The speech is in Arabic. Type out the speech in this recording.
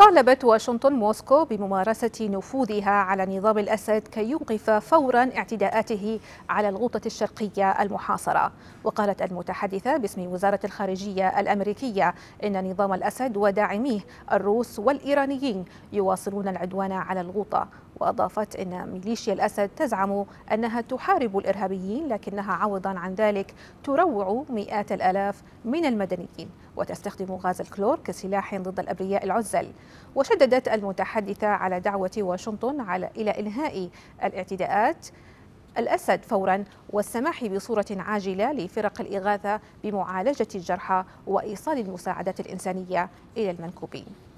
طالبت واشنطن موسكو بممارسة نفوذها على نظام الأسد كي يوقف فورا اعتداءاته على الغوطة الشرقية المحاصرة وقالت المتحدثة باسم وزارة الخارجية الأمريكية إن نظام الأسد وداعميه الروس والإيرانيين يواصلون العدوان على الغوطة وأضافت أن ميليشيا الأسد تزعم أنها تحارب الإرهابيين لكنها عوضا عن ذلك تروع مئات الآلاف من المدنيين وتستخدم غاز الكلور كسلاح ضد الأبرياء العزل وشددت المتحدثة على دعوة واشنطن على إلى إنهاء الاعتداءات الأسد فورا والسماح بصورة عاجلة لفرق الإغاثة بمعالجة الجرحى وإيصال المساعدات الإنسانية إلى المنكوبين